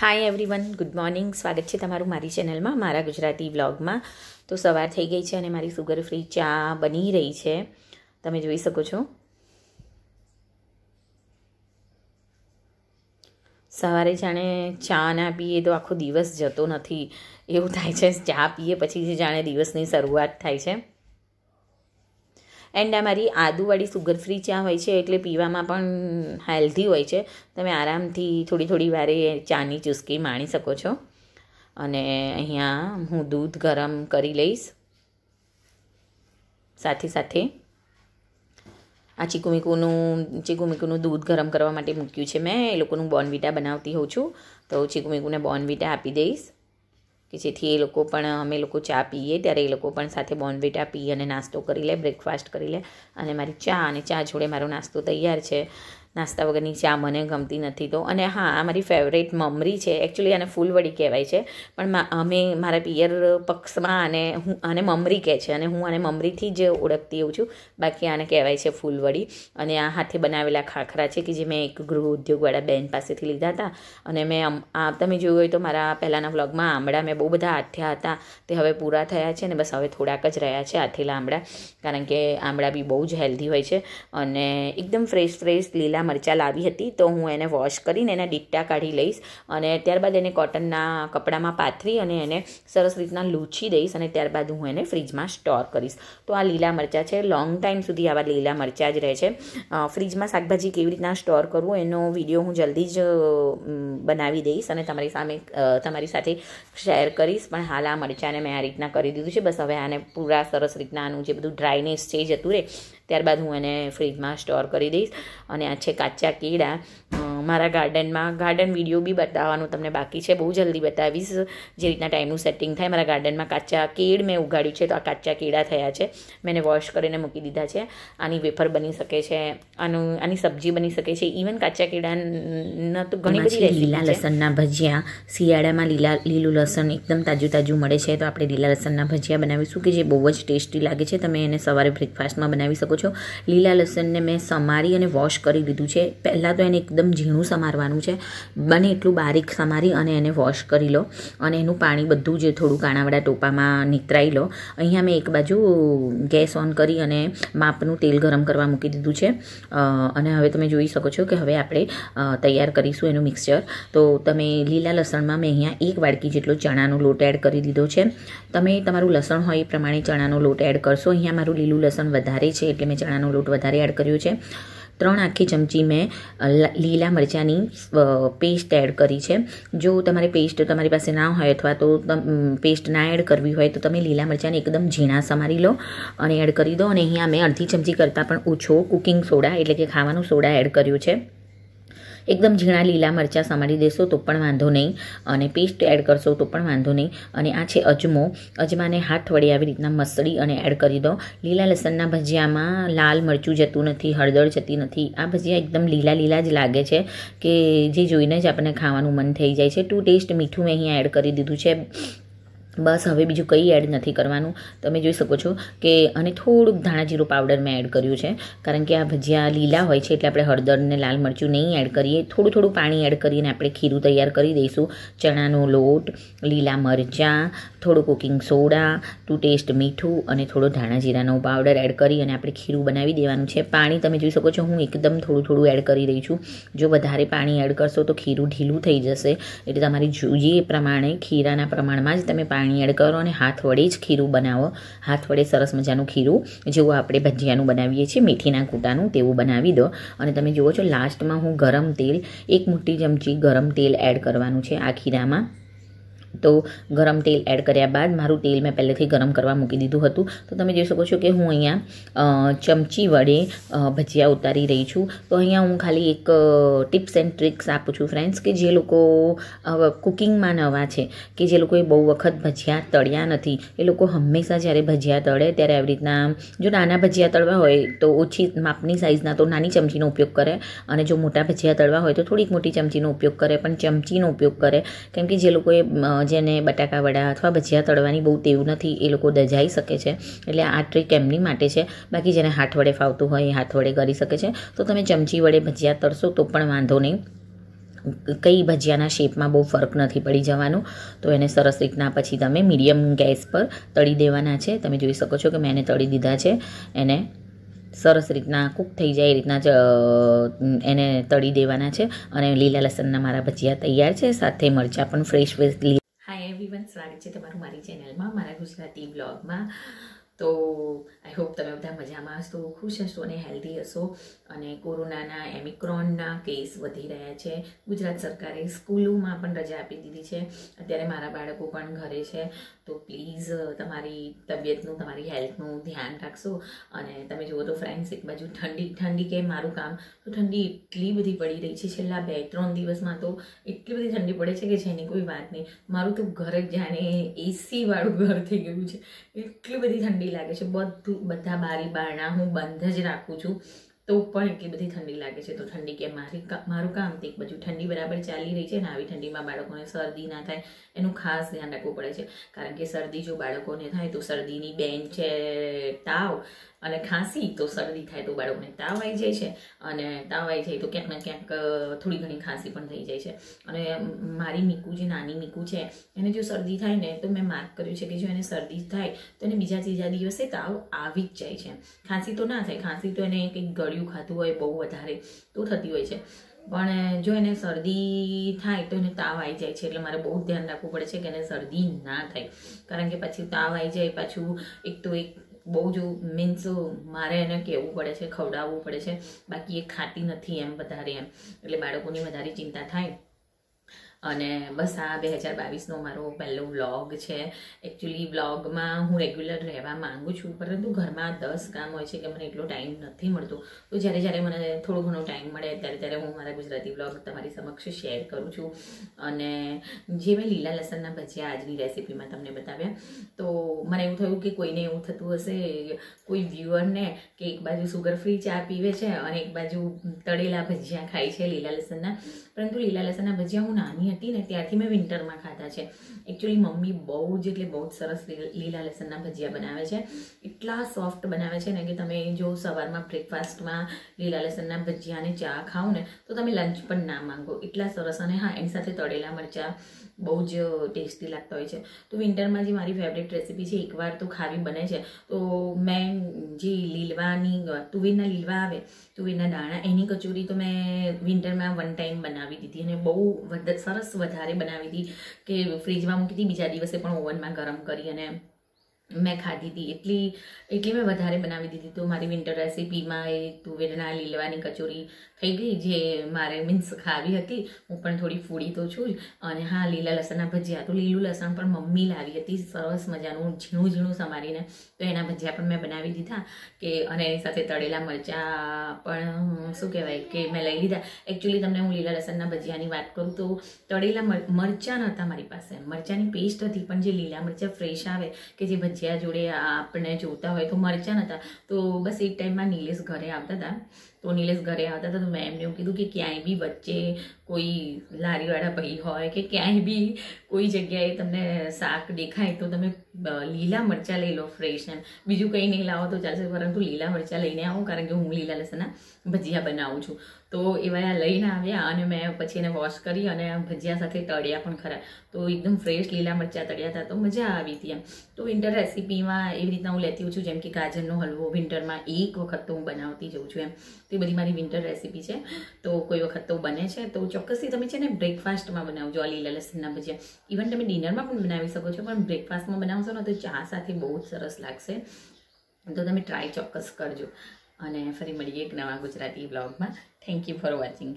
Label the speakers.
Speaker 1: hi everyone good morning સ્વાગત છે તમારું મારી ચેનલમાં મારા ગુજરાતી વ્લોગમાં તો સવાર થઈ ગઈ છે અને મારી સુગર ફ્રી ચા બની રહી છે તમે જોઈ શકો છો સવારે જાણે ચા ના પીએ તો આખો દિવસ જતો નથી એવું થાય છે ચા પીએ પછી જાણે દિવસની શરૂઆત થાય છે એન્ડ આ મારી આદુવાળી સુગર ફ્રી ચા હોય છે એટલે પીવામાં પણ હેલ્ધી હોય છે તમે આરામથી થોડી થોડી વારે ચાની ચુસ્કી માણી શકો છો અને અહીંયા હું દૂધ ગરમ કરી લઈશ સાથે સાથે આ ચીકુમીકુનું ચીકુમીકુનું દૂધ ગરમ કરવા માટે મૂક્યું છે મેં એ લોકોનું બોનવીટા બનાવતી હોઉં છું તો ચીકુમીકુને બોનવીટા આપી દઈશ કે જેથી એ લોકો પણ અમે લોકો ચા પીએ ત્યારે એ લોકો પણ સાથે બોર્નવિટા પી અને નાસ્તો કરી લે બ્રેકફાસ્ટ કરી લે અને મારી ચા અને ચા જોડે મારો નાસ્તો તૈયાર છે નાસ્તા વગરની ચા મને ગમતી નથી તો અને હા આ મારી ફેવરેટ મમરી છે એકચ્યુઅલી આને ફૂલવડી કહેવાય છે પણ અમે મારા પિયર પક્ષમાં આને હું આને મમરી કહે છે અને હું આને મમરીથી જ ઓળખતી એવું છું બાકી આને કહેવાય છે ફૂલવડી અને આ હાથે બનાવેલા ખાખરા છે કે જે મેં એક ગૃહ ઉદ્યોગવાળા બેન પાસેથી લીધા હતા અને મેં આ તમે જોયું હોય તો મારા પહેલાંના વ્લોગમાં આમળા મેં બહુ બધા આથ્યા હતા તે હવે પૂરા થયા છે ને બસ હવે થોડાક જ રહ્યા છે આથેલા આમળા કારણ કે આંબળા બી બહુ જ હેલ્ધી હોય છે અને એકદમ ફ્રેશ ફ્રેશ લીલા લીલા મરચાં લાવી હતી તો હું એને વોશ કરીને એના ડિટ્ટા કાઢી લઈશ અને ત્યારબાદ એને કોટનના કપડામાં પાથરી અને એને સરસ રીતના લૂછી દઈશ અને ત્યારબાદ હું એને ફ્રીજમાં સ્ટોર કરીશ તો આ લીલા મરચાં છે લોંગ ટાઈમ સુધી આવા લીલા મરચાં જ રહે છે ફ્રીજમાં શાકભાજી કેવી રીતના સ્ટોર કરવું એનો વિડીયો હું જલ્દી જ બનાવી દઈશ અને તમારી સામે તમારી સાથે શેર કરીશ પણ હાલ આ મરચાંને મેં આ રીતના કરી દીધું છે બસ હવે આને પૂરા સરસ રીતના આનું જે બધું ડ્રાયનેસ છે જતું રહે ત્યારબાદ હું એને ફ્રીજમાં સ્ટોર કરી દઈશ અને આ છે કાચા કેળા મારા ગાર્ડનમાં ગાર્ડન વિડીયો બી બતાવવાનું તમને બાકી છે બહુ જલ્દી બતાવીશ જે રીતના ટાઈમનું સેટિંગ થાય મારા ગાર્ડનમાં કાચા કેળ મેં ઉગાડ્યું છે તો આ કાચા કેળા થયા છે મેં વોશ કરીને મૂકી દીધા છે આની વેફર બની શકે છે આનું આની સબ્જી બની શકે છે ઇવન કાચા કેળાના તો ઘણી બધી લીલા લસણના ભજીયા શિયાળામાં લીલા લીલું લસણ એકદમ તાજું તાજું મળે છે તો આપણે લીલા લસણના ભજીયા બનાવીશું કે જે બહુ જ ટેસ્ટી લાગે છે તમે એને સવારે બ્રેકફાસ્ટમાં બનાવી શકો છો લીલા લસણને મેં સમારી અને વોશ કરી લીધું છે પહેલાં તો એને એકદમ ઝીણું ઝીણું સમારવાનું છે બને એટલું બારીક સમારી અને એને વોશ કરી લો અને એનું પાણી બધું જે થોડું કાણાવાળા ટોપામાં નીતરાઈ લો અહીંયા મેં એક બાજુ ગેસ ઓન કરી અને માપનું તેલ ગરમ કરવા મૂકી દીધું છે અને હવે તમે જોઈ શકો છો કે હવે આપણે તૈયાર કરીશું એનું મિક્સચર તો તમે લીલા લસણમાં મેં અહીંયા એક વાડકી જેટલો ચણાનો લોટ એડ કરી દીધો છે તમે તમારું લસણ હોય એ પ્રમાણે ચણાનો લોટ એડ કરશો અહીંયા મારું લીલું લસણ વધારે છે એટલે મેં ચણાનો લોટ વધારે એડ કર્યો છે ત્રણ આખી ચમચી મેં લીલા મરચાંની પેસ્ટ એડ કરી છે જો તમારે પેસ્ટ તમારી પાસે ના હોય અથવા તો પેસ્ટ ના એડ કરવી હોય તો તમે લીલા મરચાંને એકદમ ઝીણા સમારી લો અને એડ કરી દો અને અહીંયા મેં અડધી ચમચી કરતાં પણ ઓછો કુકિંગ સોડા એટલે કે ખાવાનું સોડા એડ કર્યું છે એકદમ ઝીણા લીલા મરચાં સમારી દેશો તો પણ વાંધો નહીં અને પેસ્ટ એડ કરશો તો પણ વાંધો નહીં અને આ છે અજમો અજમાને હાથ વડે આવી રીતના મસળી અને એડ કરી દો લીલા લસણના ભજીયામાં લાલ મરચું જતું નથી હળદર જતી નથી આ ભજીયા એકદમ લીલા લીલા જ લાગે છે કે જે જોઈને જ આપણને ખાવાનું મન થઈ જાય છે ટુ ટેસ્ટ મીઠું મેં અહીંયા એડ કરી દીધું છે બસ હવે બીજું કંઈ એડ નથી કરવાનું તમે જોઈ શકો છો કે અને થોડુંક ધાણા જીરું પાવડર મેં એડ કર્યું છે કારણ કે આ ભજીયા લીલા હોય છે એટલે આપણે હળદર ને લાલ મરચું નહીં એડ કરીએ થોડું થોડું પાણી એડ કરીને આપણે ખીરું તૈયાર કરી દઈશું ચણાનો લોટ લીલા મરચાં થોડું કુકિંગ સોડા ટુ ટેસ્ટ મીઠું અને થોડો ધાણા જીરાનો પાવડર એડ કરી અને આપણે ખીરું બનાવી દેવાનું છે પાણી તમે જોઈ શકો છો હું એકદમ થોડું થોડું એડ કરી રહી છું જો વધારે પાણી એડ કરશો તો ખીરું ઢીલું થઈ જશે એટલે તમારી જોઈએ પ્રમાણે ખીરાના પ્રમાણમાં જ તમે પાણી પાણી એડ કરો અને હાથ વડે જ ખીરું બનાવો હાથ વડે સરસ મજાનું ખીરું જેવું આપણે ભજીયાનું બનાવીએ છીએ મેથીના કૂટાનું તેવું બનાવી દો અને તમે જુઓ છો લાસ્ટમાં હું ગરમ તેલ એક મોટી ચમચી ગરમ તેલ એડ કરવાનું છે આ ખીરામાં તો ગરમ તેલ એડ કર્યા બાદ મારું તેલ મેં પહેલેથી ગરમ કરવા મૂકી દીધું હતું તો તમે જોઈ શકો છો કે હું અહીંયા ચમચી વડે ભજીયા ઉતારી રહી છું તો અહીંયા હું ખાલી એક ટિપ્સ એન્ડ ટ્રિક્સ આપું છું ફ્રેન્ડ્સ કે જે લોકો કુકિંગમાં નવા છે કે જે લોકોએ બહુ વખત ભજીયા તળ્યા નથી એ લોકો હંમેશા જ્યારે ભજીયા તળે ત્યારે આવી રીતના જો નાના ભજીયા તળવા હોય તો ઓછી માપની સાઇઝના તો નાની ચમચીનો ઉપયોગ કરે અને જો મોટા ભજીયા તળવા હોય તો થોડીક મોટી ચમચીનો ઉપયોગ કરે પણ ચમચીનો ઉપયોગ કરે કેમ કે જે લોકોએ જેને બટાકા વડા અથવા ભજીયા તળવાની બહુ ટેવ નથી એ લોકો દજાઈ શકે છે એટલે આ ટ્રીક એમની માટે છે બાકી જેને હાથ વડે ફાવતું હોય એ હાથ વડે કરી શકે છે તો તમે ચમચી વડે ભજીયા તળશો તો પણ વાંધો નહીં કઈ ભજીયાના શેપમાં બહુ ફરક નથી પડી જવાનો તો એને સરસ રીતના પછી તમે મીડિયમ ગેસ પર તળી દેવાના છે તમે જોઈ શકો છો કે મેં એને તળી દીધા છે એને સરસ રીતના કૂક થઈ જાય એ રીતના જ એને તળી દેવાના છે અને લીલા લસણના મારા ભજીયા તૈયાર છે સાથે મરચાં પણ ફ્રેશ વેસ્ટ એવરીવન સ્વાગત છે તમારું મારી ચેનલમાં મારા ગુજરાતી બ્લોગમાં તો આઈ હોપ તમે બધા મજામાં હશો ખુશ હશો અને હેલ્ધી હશો અને કોરોનાના એમિક્રોનના કેસ વધી રહ્યા છે ગુજરાત સરકારે સ્કૂલોમાં પણ રજા આપી દીધી છે અત્યારે મારા બાળકો પણ ઘરે છે તો પ્લીઝ તમારી તબિયતનું તમારી હેલ્થનું ધ્યાન રાખશો અને તમે જુઓ તો ફ્રેન્ડ્સ એક બાજુ ઠંડી ઠંડી કે મારું કામ તો ઠંડી એટલી બધી પડી રહી છે છેલ્લા બે ત્રણ દિવસમાં તો એટલી બધી ઠંડી પડે છે કે જેની કોઈ વાત નહીં મારું તો ઘર જાણે એસીવાળું ઘર થઈ ગયું છે એટલી બધી ઠંડી ઠંડી લાગે છે બધું બધા બારી બારણા હું બંધ જ રાખું છું તો પણ એટલી બધી ઠંડી લાગે છે તો ઠંડી કે મારી મારું કામ તે બધું ઠંડી બરાબર ચાલી રહી છે ને આવી ઠંડીમાં બાળકોને શરદી ના થાય એનું ખાસ ધ્યાન રાખવું પડે છે કારણ કે શરદી જો બાળકોને થાય તો શરદીની બેન છે તાવ અને ખાંસી તો શરદી થાય તો બાળકોને તાવ આવી જાય છે અને તાવ આવી જાય તો ક્યાંક ને ક્યાંક થોડી ઘણી ખાંસી પણ થઈ જાય છે અને મારી મીકુ જે નાની મીકુ છે એને જો શરદી થાય ને તો મેં માર્ક કર્યું છે કે જો એને શરદી થાય તો એને બીજા ત્રીજા દિવસે તાવ આવી જ જાય છે ખાંસી તો ના થાય ખાંસી તો એને કંઈક તળિયું ખાધું હોય બહુ વધારે તો થતી હોય છે પણ જો એને શરદી થાય તો એને તાવ આવી જાય છે એટલે મારે બહુ ધ્યાન રાખવું પડે છે કે એને શરદી ના થાય કારણ કે પછી તાવ આવી જાય પાછું એક તો એક બહુ જો મીન્સ મારે એને કહેવું પડે છે ખવડાવવું પડે છે બાકી એ ખાતી નથી એમ વધારે એમ એટલે બાળકોની વધારે ચિંતા થાય અને બસ આ બે હજાર બાવીસનો મારો પહેલો વ્લોગ છે એકચ્યુઅલી વ્લોગમાં હું રેગ્યુલર રહેવા માંગુ છું પરંતુ ઘરમાં દસ કામ હોય છે કે મને એટલો ટાઈમ નથી મળતો તો જ્યારે જ્યારે મને થોડો ઘણો ટાઈમ મળે ત્યારે ત્યારે હું મારા ગુજરાતી વ્લોગ તમારી સમક્ષ શેર કરું છું અને જે મેં લીલા લસણના ભજીયા આજની રેસીપીમાં તમને બતાવ્યા તો મને એવું થયું કે કોઈને એવું થતું હશે કોઈ વ્યુઅરને કે એક બાજુ સુગર ફ્રી ચા પીવે છે અને એક બાજુ તળેલા ભજીયા ખાય છે લીલા લસણના પરંતુ લીલા લસણના ભજીયા હું નાની હતી ને ત્યારથી મેં વિન્ટરમાં ખાધા છે એકચ્યુઅલી મમ્મી બહુ જ એટલે બહુ જ સરસ લીલા લસણના ભજીયા બનાવે છે એટલા સોફ્ટ બનાવે છે ને કે તમે જો સવારમાં બ્રેકફાસ્ટમાં લીલા લસણના ભજીયાને ચા ખાઓ ને તો તમે લંચ પણ ના માંગો એટલા સરસ અને હા એની સાથે તળેલા મરચાં બહુ જ ટેસ્ટી લાગતા હોય છે તો વિન્ટરમાં જે મારી ફેવરેટ રેસીપી છે એકવાર તો ખાવી બને છે તો મેં જે લીલવાની તુવેરના લીલવા આવે તુવેરના દાણા એની કચોરી તો મેં વિન્ટરમાં વન ટાઈમ બનાવી દીધી અને બહુ સરસ વધારે બનાવી હતી કે ફ્રીજમાં મૂકી હતી બીજા દિવસે પણ ઓવનમાં ગરમ કરી અને મેં ખાધી હતી એટલી એટલી મેં વધારે બનાવી દીધી તો મારી વિન્ટર રેસીપીમાં એ તુવેરના લીલવાની કચોરી થઈ ગઈ જે મારે મીન્સ ખાવી હતી હું પણ થોડી ફૂડી તો છું જ અને હા લીલા લસણના ભજીયા તો લીલું લસણ પણ મમ્મી લાવી હતી સરસ મજાનું ઝીણું ઝીણું સમારીને તો એના ભજીયા પણ મેં બનાવી દીધા કે અને એની સાથે તળેલા મરચાં પણ શું કહેવાય કે મેં લઈ લીધા એકચ્યુઅલી તમને હું લીલા લસણના ભજીયાની વાત કરું તો તળેલા મરચાં નહોતા મારી પાસે મરચાંની પેસ્ટ હતી પણ જે લીલા મરચાં ફ્રેશ આવે કે જે ભજી ભજીયા જોડે આપણે જોતા હોય તો મરચાં નતા તો બસ એ ટાઈમમાં નીલેશ ઘરે આવતા હતા તો નીલેશ ઘરે આવતા હતા તો મેં એમને એવું કીધું કે ક્યાંય બી વચ્ચે કોઈ લારીવાળા ભાઈ હોય કે ક્યાંય બી કોઈ જગ્યાએ તમને શાક દેખાય તો તમે લીલા મરચાં લઈ લો ફ્રેશ એમ બીજું કંઈ નહીં લાવો તો ચાલશે પરંતુ લીલા મરચાં લઈને આવું કારણ કે હું લીલા લસણના ભજીયા બનાવું છું તો એવા આ લઈને આવ્યા અને મેં પછી એને વોશ કરી અને ભજીયા સાથે તળ્યા પણ ખરા તો એકદમ ફ્રેશ લીલા મરચાં તળ્યા હતા તો મજા આવી હતી એમ તો વિન્ટર રેસીપીમાં એવી રીતના હું લેતી હોઉં છું જેમ કે ગાજરનો હલવો વિન્ટરમાં એક વખત તો હું બનાવતી જઉં છું એમ તે બધી મારી વિન્ટર રેસીપી છે તો કોઈ વખત તો બને છે તો ચોક્કસથી તમે છે ને બ્રેકફાસ્ટમાં બનાવજો આ લીલા લસણના ભજીયા ઇવન તમે ડિનરમાં પણ બનાવી શકો છો પણ બ્રેકફાસ્ટમાં બનાવો બનાવશો ને તો ચા સાથે બહુ જ સરસ લાગશે તો તમે ટ્રાય ચોક્કસ કરજો અને ફરી મળીએ એક નવા ગુજરાતી બ્લોગમાં થેન્ક યુ ફોર વોચિંગ